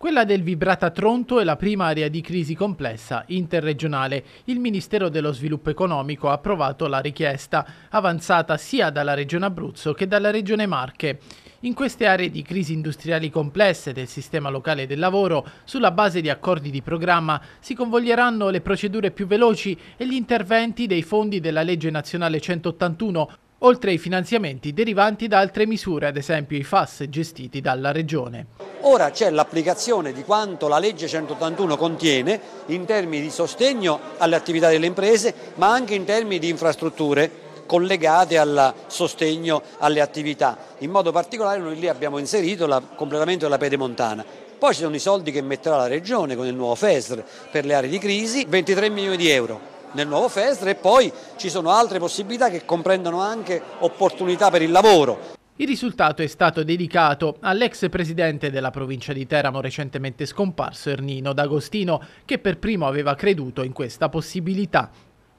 Quella del Vibrata Tronto è la prima area di crisi complessa interregionale. Il Ministero dello Sviluppo Economico ha approvato la richiesta, avanzata sia dalla Regione Abruzzo che dalla Regione Marche. In queste aree di crisi industriali complesse del sistema locale del lavoro, sulla base di accordi di programma, si convoglieranno le procedure più veloci e gli interventi dei fondi della legge nazionale 181, oltre ai finanziamenti derivanti da altre misure, ad esempio i FAS gestiti dalla Regione. Ora c'è l'applicazione di quanto la legge 181 contiene in termini di sostegno alle attività delle imprese, ma anche in termini di infrastrutture collegate al sostegno alle attività. In modo particolare noi lì abbiamo inserito il completamento della pedemontana. Poi ci sono i soldi che metterà la Regione con il nuovo FESR per le aree di crisi, 23 milioni di euro nel nuovo FESR e poi ci sono altre possibilità che comprendono anche opportunità per il lavoro. Il risultato è stato dedicato all'ex presidente della provincia di Teramo recentemente scomparso Ernino D'Agostino che per primo aveva creduto in questa possibilità.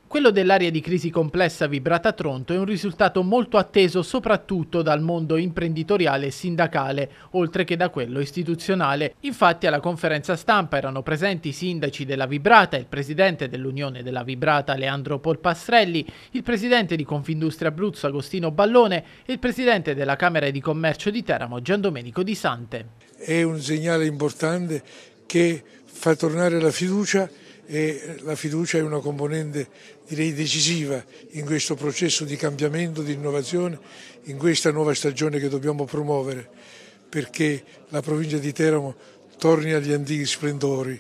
Quello dell'area di crisi complessa vibrata a Tronto è un risultato molto atteso soprattutto dal mondo imprenditoriale e sindacale, oltre che da quello istituzionale. Infatti alla conferenza stampa erano presenti i sindaci della Vibrata, il presidente dell'Unione della Vibrata Leandro Polpastrelli, il presidente di Confindustria Abruzzo Agostino Ballone e il presidente della Camera di Commercio di Teramo Gian Domenico Di Sante. È un segnale importante che fa tornare la fiducia e la fiducia è una componente direi decisiva in questo processo di cambiamento, di innovazione, in questa nuova stagione che dobbiamo promuovere perché la provincia di Teramo torni agli antichi splendori.